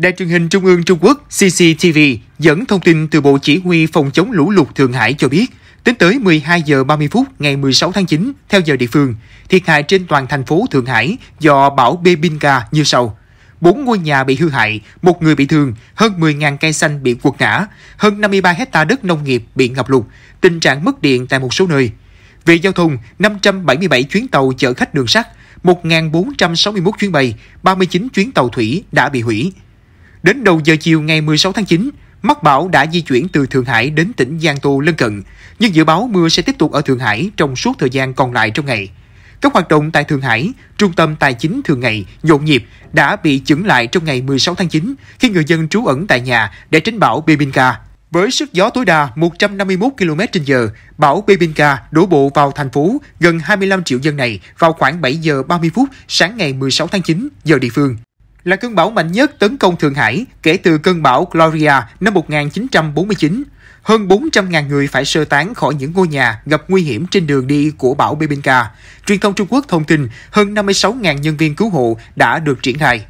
Đài truyền hình Trung ương Trung Quốc CCTV dẫn thông tin từ Bộ Chỉ huy Phòng chống lũ lụt Thượng Hải cho biết, tính tới 12 giờ 30 phút ngày 16 tháng 9 theo giờ địa phương, thiệt hại trên toàn thành phố Thượng Hải do bão Bebinca như sau. Bốn ngôi nhà bị hư hại, một người bị thương, hơn 10.000 cây xanh bị quật ngã, hơn 53 hecta đất nông nghiệp bị ngập lụt, tình trạng mất điện tại một số nơi. Về giao thông, 577 chuyến tàu chở khách đường sắt, 1.461 chuyến bay, 39 chuyến tàu thủy đã bị hủy. Đến đầu giờ chiều ngày 16 tháng 9, Mắt bão đã di chuyển từ Thượng Hải đến tỉnh Giang Tô lân cận, nhưng dự báo mưa sẽ tiếp tục ở Thượng Hải trong suốt thời gian còn lại trong ngày. Các hoạt động tại Thượng Hải, trung tâm tài chính thường ngày nhộn nhịp đã bị chững lại trong ngày 16 tháng 9 khi người dân trú ẩn tại nhà để tránh bão Bebinca Với sức gió tối đa 151 km h bão Bebinca đổ bộ vào thành phố gần 25 triệu dân này vào khoảng 7 giờ 30 phút sáng ngày 16 tháng 9 giờ địa phương là cơn bão mạnh nhất tấn công Thượng Hải kể từ cơn bão Gloria năm 1949. Hơn 400.000 người phải sơ tán khỏi những ngôi nhà gặp nguy hiểm trên đường đi của bão Bebinca. Truyền thông Trung Quốc thông tin hơn 56.000 nhân viên cứu hộ đã được triển khai.